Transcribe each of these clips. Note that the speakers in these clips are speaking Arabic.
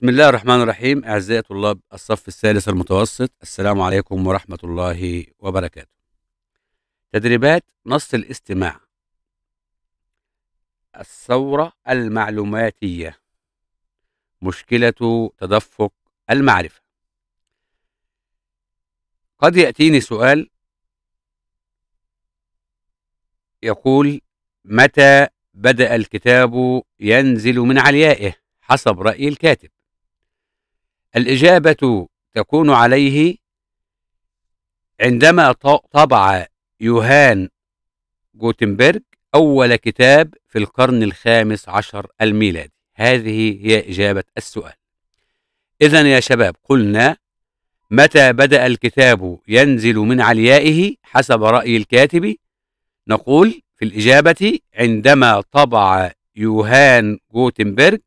بسم الله الرحمن الرحيم أعزائي طلاب الصف الثالث المتوسط السلام عليكم ورحمة الله وبركاته تدريبات نص الاستماع الثورة المعلوماتية مشكلة تدفق المعرفة قد يأتيني سؤال يقول متى بدأ الكتاب ينزل من عليائه حسب رأي الكاتب الإجابة تكون عليه عندما طبع يوهان جوتنبرج أول كتاب في القرن الخامس عشر الميلادي هذه هي إجابة السؤال إذا يا شباب قلنا متى بدأ الكتاب ينزل من عليائه حسب رأي الكاتب نقول في الإجابة عندما طبع يوهان جوتنبرج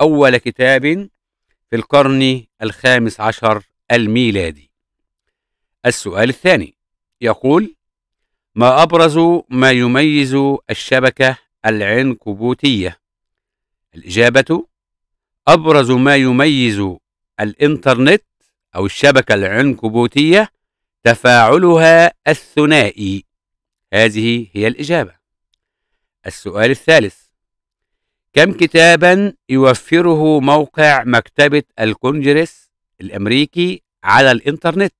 أول كتاب في القرن الخامس عشر الميلادي السؤال الثاني يقول ما أبرز ما يميز الشبكة العنكبوتية الإجابة أبرز ما يميز الإنترنت أو الشبكة العنكبوتية تفاعلها الثنائي هذه هي الإجابة السؤال الثالث كم كتابا يوفره موقع مكتبة الكونجرس الأمريكي على الإنترنت؟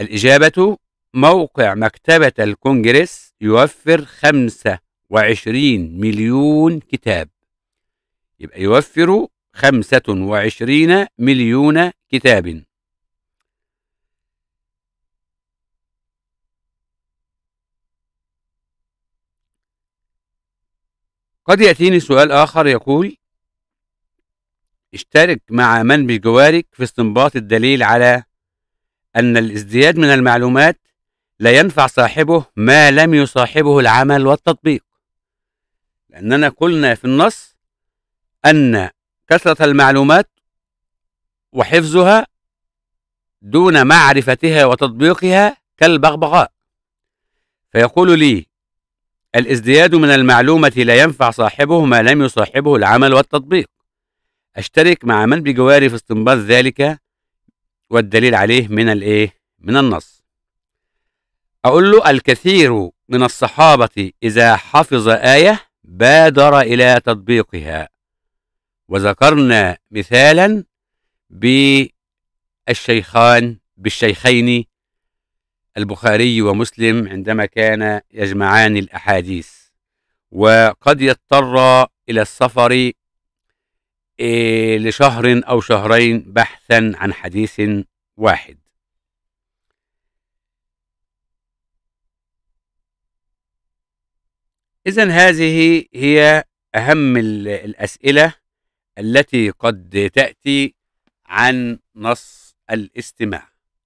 الإجابة موقع مكتبة الكونجرس يوفر 25 مليون كتاب يبقى يوفر 25 مليون كتاب قد يأتيني سؤال آخر يقول اشترك مع من بجوارك في استنباط الدليل على أن الازدياد من المعلومات لا ينفع صاحبه ما لم يصاحبه العمل والتطبيق لأننا قلنا في النص أن كثرة المعلومات وحفظها دون معرفتها وتطبيقها كالبغبغاء فيقول لي الازدياد من المعلومة لا ينفع صاحبه ما لم يصاحبه العمل والتطبيق أشترك مع من بجواري في استنباط ذلك والدليل عليه من الإيه؟ من النص أقول له الكثير من الصحابة إذا حفظ آية بادر إلى تطبيقها وذكرنا مثالا بالشيخان بالشيخين البخاري ومسلم عندما كان يجمعان الأحاديث وقد يضطر إلى السفر إيه، لشهر أو شهرين بحثا عن حديث واحد إذا هذه هي أهم الأسئلة التي قد تأتي عن نص الاستماع